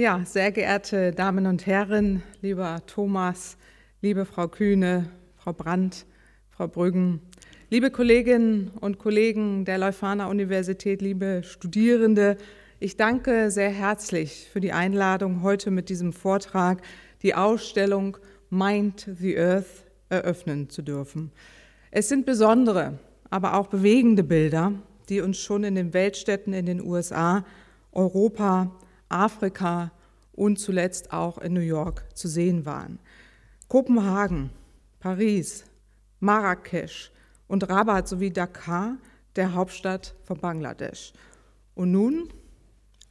Ja, sehr geehrte Damen und Herren, lieber Thomas, liebe Frau Kühne, Frau Brandt, Frau Brüggen, liebe Kolleginnen und Kollegen der Leuphana Universität, liebe Studierende, ich danke sehr herzlich für die Einladung, heute mit diesem Vortrag die Ausstellung Mind the Earth eröffnen zu dürfen. Es sind besondere, aber auch bewegende Bilder, die uns schon in den Weltstädten in den USA, Europa, Afrika, und zuletzt auch in New York zu sehen waren. Kopenhagen, Paris, Marrakesch und Rabat sowie Dakar, der Hauptstadt von Bangladesch. Und nun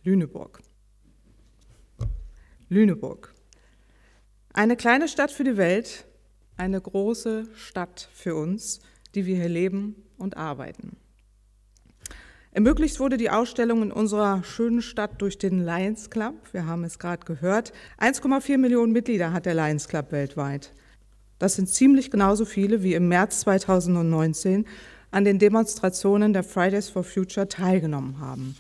Lüneburg. Lüneburg. Eine kleine Stadt für die Welt, eine große Stadt für uns, die wir hier leben und arbeiten. Ermöglicht wurde die Ausstellung in unserer schönen Stadt durch den Lions Club. Wir haben es gerade gehört. 1,4 Millionen Mitglieder hat der Lions Club weltweit. Das sind ziemlich genauso viele wie im März 2019 an den Demonstrationen der Fridays for Future teilgenommen haben.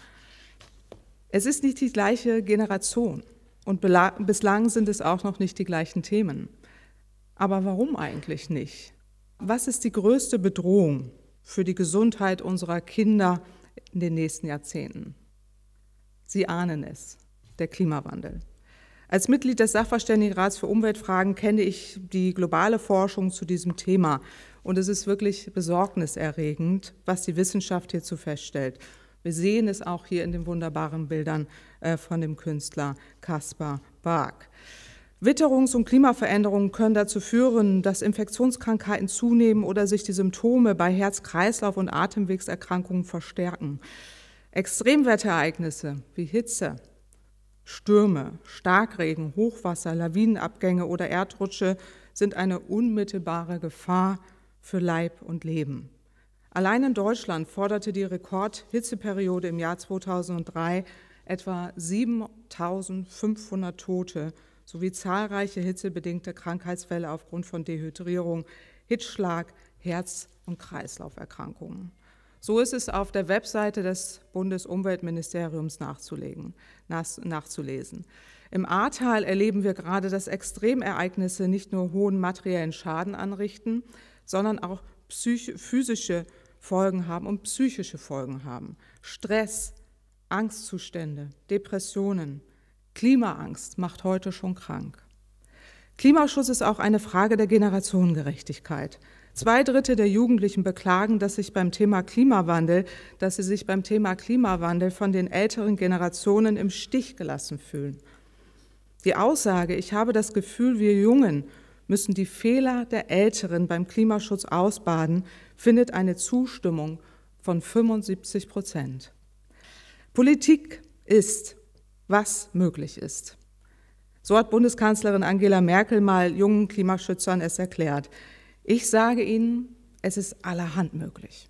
Es ist nicht die gleiche Generation und bislang sind es auch noch nicht die gleichen Themen. Aber warum eigentlich nicht? Was ist die größte Bedrohung für die Gesundheit unserer Kinder, in den nächsten Jahrzehnten. Sie ahnen es, der Klimawandel. Als Mitglied des Sachverständigenrats für Umweltfragen kenne ich die globale Forschung zu diesem Thema. Und es ist wirklich besorgniserregend, was die Wissenschaft hierzu feststellt. Wir sehen es auch hier in den wunderbaren Bildern äh, von dem Künstler Caspar Bark. Witterungs- und Klimaveränderungen können dazu führen, dass Infektionskrankheiten zunehmen oder sich die Symptome bei Herz, Kreislauf und Atemwegserkrankungen verstärken. Extremwetterereignisse wie Hitze, Stürme, Starkregen, Hochwasser, Lawinenabgänge oder Erdrutsche sind eine unmittelbare Gefahr für Leib und Leben. Allein in Deutschland forderte die Rekordhitzeperiode im Jahr 2003 etwa 7500 Tote sowie zahlreiche hitzebedingte Krankheitsfälle aufgrund von Dehydrierung, Hitzschlag, Herz- und Kreislauferkrankungen. So ist es auf der Webseite des Bundesumweltministeriums nachzulegen, nachzulesen. Im Ahrtal erleben wir gerade, dass Extremereignisse nicht nur hohen materiellen Schaden anrichten, sondern auch physische Folgen haben und psychische Folgen haben. Stress, Angstzustände, Depressionen, Klimaangst macht heute schon krank. Klimaschutz ist auch eine Frage der Generationengerechtigkeit. Zwei Drittel der Jugendlichen beklagen, dass sich beim Thema Klimawandel, dass sie sich beim Thema Klimawandel von den älteren Generationen im Stich gelassen fühlen. Die Aussage, ich habe das Gefühl, wir Jungen müssen die Fehler der Älteren beim Klimaschutz ausbaden, findet eine Zustimmung von 75 Prozent. Politik ist was möglich ist. So hat Bundeskanzlerin Angela Merkel mal jungen Klimaschützern es erklärt. Ich sage Ihnen, es ist allerhand möglich.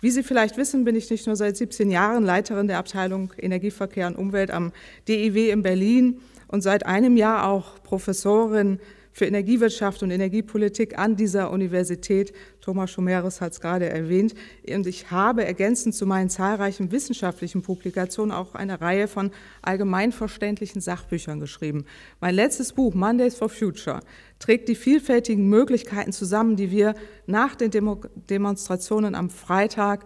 Wie Sie vielleicht wissen, bin ich nicht nur seit 17 Jahren Leiterin der Abteilung Energieverkehr und Umwelt am DIW in Berlin und seit einem Jahr auch Professorin für Energiewirtschaft und Energiepolitik an dieser Universität Thomas Schomeres hat es gerade erwähnt. Und ich habe ergänzend zu meinen zahlreichen wissenschaftlichen Publikationen auch eine Reihe von allgemeinverständlichen Sachbüchern geschrieben. Mein letztes Buch, Mondays for Future, trägt die vielfältigen Möglichkeiten zusammen, die wir nach den Demo Demonstrationen am Freitag,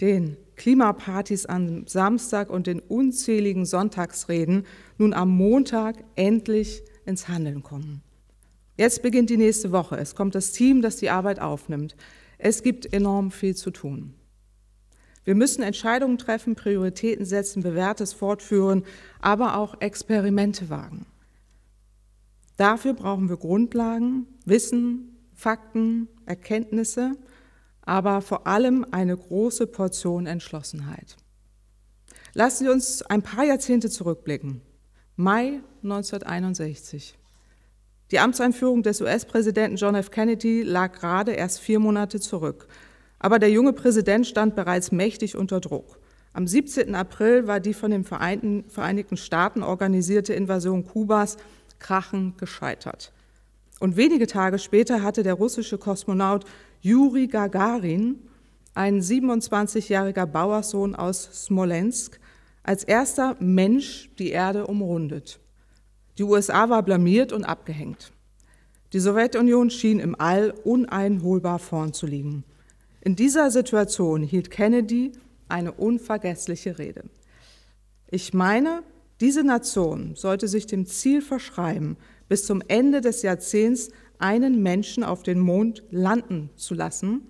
den Klimapartys am Samstag und den unzähligen Sonntagsreden nun am Montag endlich ins Handeln kommen. Jetzt beginnt die nächste Woche. Es kommt das Team, das die Arbeit aufnimmt. Es gibt enorm viel zu tun. Wir müssen Entscheidungen treffen, Prioritäten setzen, bewährtes fortführen, aber auch Experimente wagen. Dafür brauchen wir Grundlagen, Wissen, Fakten, Erkenntnisse, aber vor allem eine große Portion Entschlossenheit. Lassen Sie uns ein paar Jahrzehnte zurückblicken. Mai 1961. Die Amtseinführung des US-Präsidenten John F. Kennedy lag gerade erst vier Monate zurück. Aber der junge Präsident stand bereits mächtig unter Druck. Am 17. April war die von den Vereinigten Staaten organisierte Invasion Kubas krachen gescheitert. Und wenige Tage später hatte der russische Kosmonaut Juri Gagarin, ein 27-jähriger Bauerssohn aus Smolensk, als erster Mensch die Erde umrundet. Die USA war blamiert und abgehängt. Die Sowjetunion schien im All uneinholbar vorn zu liegen. In dieser Situation hielt Kennedy eine unvergessliche Rede. Ich meine, diese Nation sollte sich dem Ziel verschreiben, bis zum Ende des Jahrzehnts einen Menschen auf den Mond landen zu lassen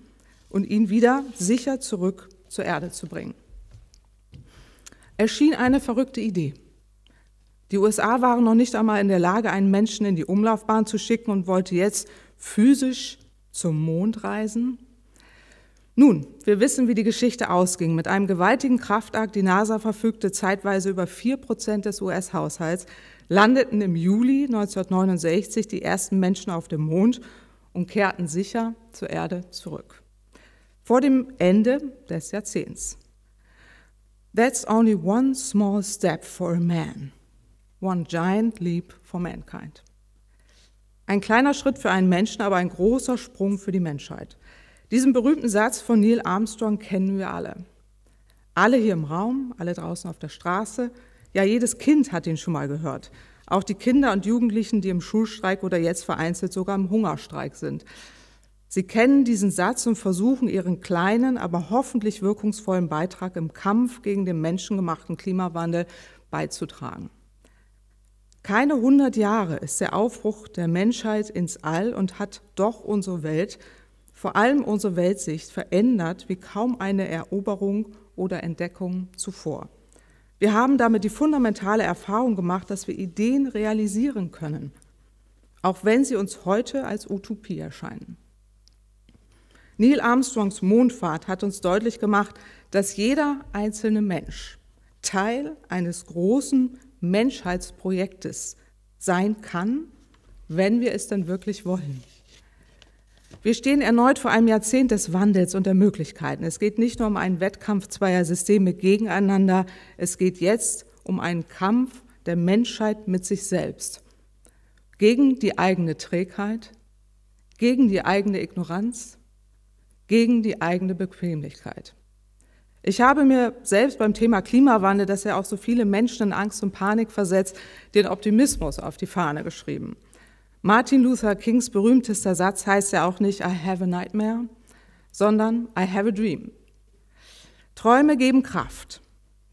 und ihn wieder sicher zurück zur Erde zu bringen. Es schien eine verrückte Idee. Die USA waren noch nicht einmal in der Lage, einen Menschen in die Umlaufbahn zu schicken und wollte jetzt physisch zum Mond reisen. Nun, wir wissen, wie die Geschichte ausging. Mit einem gewaltigen Kraftakt, die NASA verfügte zeitweise über 4% des US-Haushalts, landeten im Juli 1969 die ersten Menschen auf dem Mond und kehrten sicher zur Erde zurück. Vor dem Ende des Jahrzehnts. That's only one small step for a man. One Giant Leap for Mankind. Ein kleiner Schritt für einen Menschen, aber ein großer Sprung für die Menschheit. Diesen berühmten Satz von Neil Armstrong kennen wir alle. Alle hier im Raum, alle draußen auf der Straße, ja jedes Kind hat ihn schon mal gehört. Auch die Kinder und Jugendlichen, die im Schulstreik oder jetzt vereinzelt sogar im Hungerstreik sind. Sie kennen diesen Satz und versuchen ihren kleinen, aber hoffentlich wirkungsvollen Beitrag im Kampf gegen den menschengemachten Klimawandel beizutragen. Keine 100 Jahre ist der Aufbruch der Menschheit ins All und hat doch unsere Welt, vor allem unsere Weltsicht, verändert wie kaum eine Eroberung oder Entdeckung zuvor. Wir haben damit die fundamentale Erfahrung gemacht, dass wir Ideen realisieren können, auch wenn sie uns heute als Utopie erscheinen. Neil Armstrongs Mondfahrt hat uns deutlich gemacht, dass jeder einzelne Mensch Teil eines großen Menschheitsprojektes sein kann, wenn wir es denn wirklich wollen. Wir stehen erneut vor einem Jahrzehnt des Wandels und der Möglichkeiten. Es geht nicht nur um einen Wettkampf zweier Systeme gegeneinander, es geht jetzt um einen Kampf der Menschheit mit sich selbst. Gegen die eigene Trägheit, gegen die eigene Ignoranz, gegen die eigene Bequemlichkeit. Ich habe mir selbst beim Thema Klimawandel, das ja auch so viele Menschen in Angst und Panik versetzt, den Optimismus auf die Fahne geschrieben. Martin Luther Kings berühmtester Satz heißt ja auch nicht I have a nightmare, sondern I have a dream. Träume geben Kraft.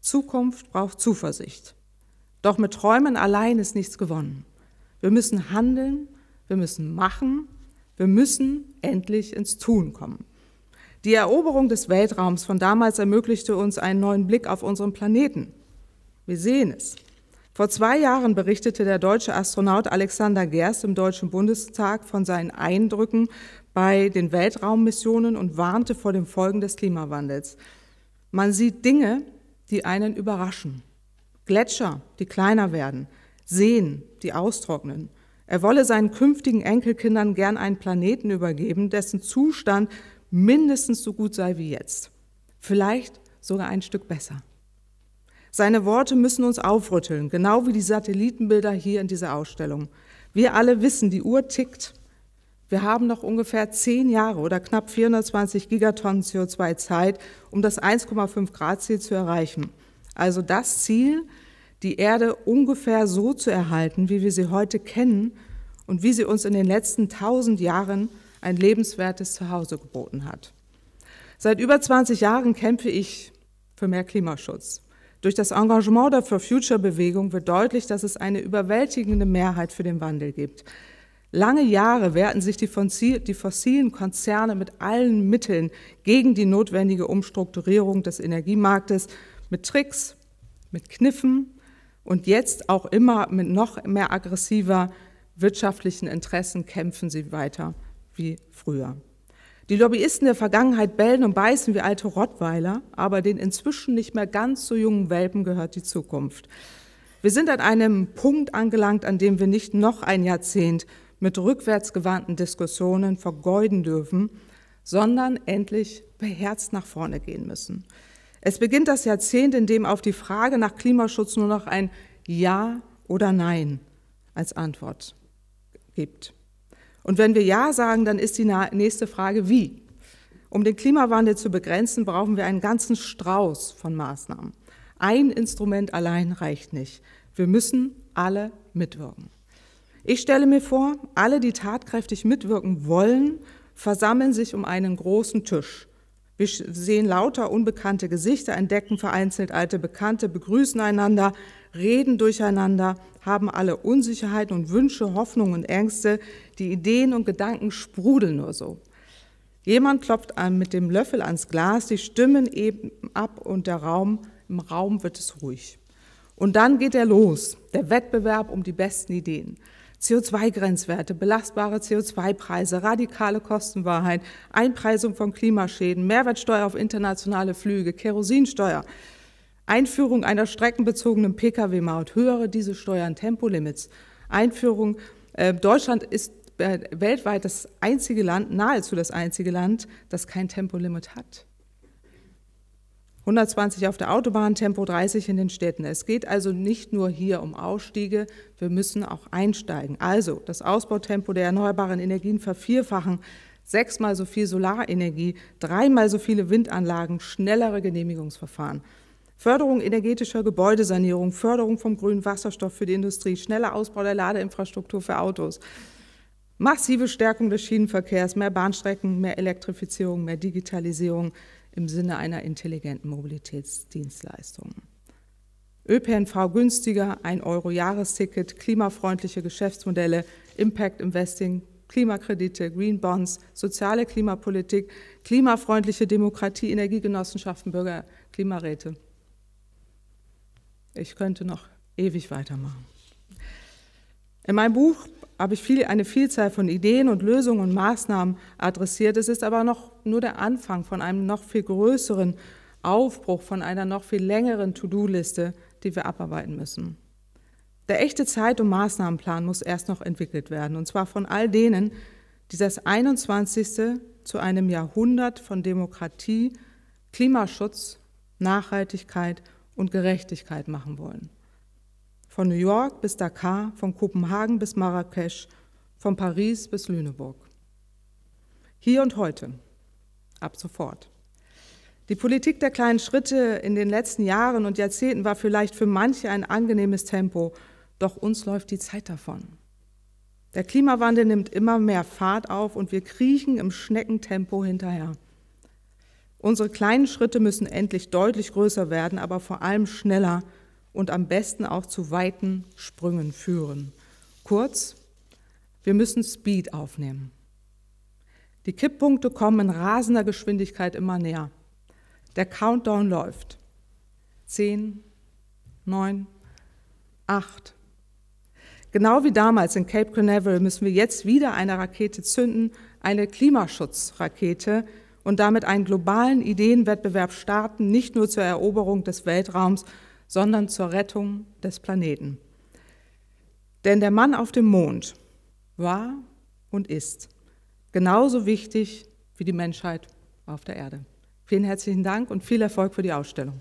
Zukunft braucht Zuversicht. Doch mit Träumen allein ist nichts gewonnen. Wir müssen handeln, wir müssen machen, wir müssen endlich ins Tun kommen. Die Eroberung des Weltraums von damals ermöglichte uns einen neuen Blick auf unseren Planeten. Wir sehen es. Vor zwei Jahren berichtete der deutsche Astronaut Alexander Gerst im Deutschen Bundestag von seinen Eindrücken bei den Weltraummissionen und warnte vor den Folgen des Klimawandels. Man sieht Dinge, die einen überraschen. Gletscher, die kleiner werden, Seen, die austrocknen. Er wolle seinen künftigen Enkelkindern gern einen Planeten übergeben, dessen Zustand mindestens so gut sei wie jetzt, vielleicht sogar ein Stück besser. Seine Worte müssen uns aufrütteln, genau wie die Satellitenbilder hier in dieser Ausstellung. Wir alle wissen, die Uhr tickt. Wir haben noch ungefähr zehn Jahre oder knapp 420 Gigatonnen CO2 Zeit, um das 1,5 Grad Ziel zu erreichen. Also das Ziel, die Erde ungefähr so zu erhalten, wie wir sie heute kennen und wie sie uns in den letzten 1000 Jahren ein lebenswertes Zuhause geboten hat. Seit über 20 Jahren kämpfe ich für mehr Klimaschutz. Durch das Engagement der For Future Bewegung wird deutlich, dass es eine überwältigende Mehrheit für den Wandel gibt. Lange Jahre wehrten sich die, fossilen Konzerne mit allen Mitteln gegen die notwendige Umstrukturierung des Energiemarktes mit Tricks, mit Kniffen und jetzt auch immer mit noch mehr aggressiver wirtschaftlichen Interessen kämpfen sie weiter wie früher. Die Lobbyisten der Vergangenheit bellen und beißen wie alte Rottweiler, aber den inzwischen nicht mehr ganz so jungen Welpen gehört die Zukunft. Wir sind an einem Punkt angelangt, an dem wir nicht noch ein Jahrzehnt mit rückwärtsgewandten Diskussionen vergeuden dürfen, sondern endlich beherzt nach vorne gehen müssen. Es beginnt das Jahrzehnt, in dem auf die Frage nach Klimaschutz nur noch ein Ja oder Nein als Antwort gibt. Und wenn wir Ja sagen, dann ist die nächste Frage, wie? Um den Klimawandel zu begrenzen, brauchen wir einen ganzen Strauß von Maßnahmen. Ein Instrument allein reicht nicht. Wir müssen alle mitwirken. Ich stelle mir vor, alle, die tatkräftig mitwirken wollen, versammeln sich um einen großen Tisch. Wir sehen lauter unbekannte Gesichter, entdecken vereinzelt alte Bekannte, begrüßen einander, reden durcheinander haben alle Unsicherheiten und Wünsche, Hoffnungen und Ängste. Die Ideen und Gedanken sprudeln nur so. Jemand klopft mit dem Löffel ans Glas, die Stimmen eben ab und der Raum, im Raum wird es ruhig. Und dann geht er los, der Wettbewerb um die besten Ideen. CO2-Grenzwerte, belastbare CO2-Preise, radikale Kostenwahrheit, Einpreisung von Klimaschäden, Mehrwertsteuer auf internationale Flüge, Kerosinsteuer, Einführung einer streckenbezogenen Pkw-Maut, höhere diese Steuern, Tempolimits, Einführung. Äh, Deutschland ist äh, weltweit das einzige Land, nahezu das einzige Land, das kein Tempolimit hat. 120 auf der Autobahn, Tempo 30 in den Städten. Es geht also nicht nur hier um Ausstiege, wir müssen auch einsteigen. Also das Ausbautempo der erneuerbaren Energien vervierfachen, sechsmal so viel Solarenergie, dreimal so viele Windanlagen, schnellere Genehmigungsverfahren. Förderung energetischer Gebäudesanierung, Förderung vom grünen Wasserstoff für die Industrie, schneller Ausbau der Ladeinfrastruktur für Autos, massive Stärkung des Schienenverkehrs, mehr Bahnstrecken, mehr Elektrifizierung, mehr Digitalisierung im Sinne einer intelligenten Mobilitätsdienstleistung. ÖPNV günstiger, 1 Euro Jahresticket, klimafreundliche Geschäftsmodelle, Impact Investing, Klimakredite, Green Bonds, soziale Klimapolitik, klimafreundliche Demokratie, Energiegenossenschaften, Bürger, Klimaräte. Ich könnte noch ewig weitermachen. In meinem Buch habe ich viel, eine Vielzahl von Ideen und Lösungen und Maßnahmen adressiert. Es ist aber noch nur der Anfang von einem noch viel größeren Aufbruch, von einer noch viel längeren To-Do-Liste, die wir abarbeiten müssen. Der echte Zeit- und Maßnahmenplan muss erst noch entwickelt werden, und zwar von all denen, die das 21. zu einem Jahrhundert von Demokratie, Klimaschutz, Nachhaltigkeit und und Gerechtigkeit machen wollen. Von New York bis Dakar, von Kopenhagen bis Marrakesch, von Paris bis Lüneburg. Hier und heute, ab sofort. Die Politik der kleinen Schritte in den letzten Jahren und Jahrzehnten war vielleicht für manche ein angenehmes Tempo, doch uns läuft die Zeit davon. Der Klimawandel nimmt immer mehr Fahrt auf und wir kriechen im Schneckentempo hinterher. Unsere kleinen Schritte müssen endlich deutlich größer werden, aber vor allem schneller und am besten auch zu weiten Sprüngen führen. Kurz, wir müssen Speed aufnehmen. Die Kipppunkte kommen in rasender Geschwindigkeit immer näher. Der Countdown läuft. Zehn, neun, acht. Genau wie damals in Cape Canaveral müssen wir jetzt wieder eine Rakete zünden, eine Klimaschutzrakete, und damit einen globalen Ideenwettbewerb starten, nicht nur zur Eroberung des Weltraums, sondern zur Rettung des Planeten. Denn der Mann auf dem Mond war und ist genauso wichtig wie die Menschheit auf der Erde. Vielen herzlichen Dank und viel Erfolg für die Ausstellung.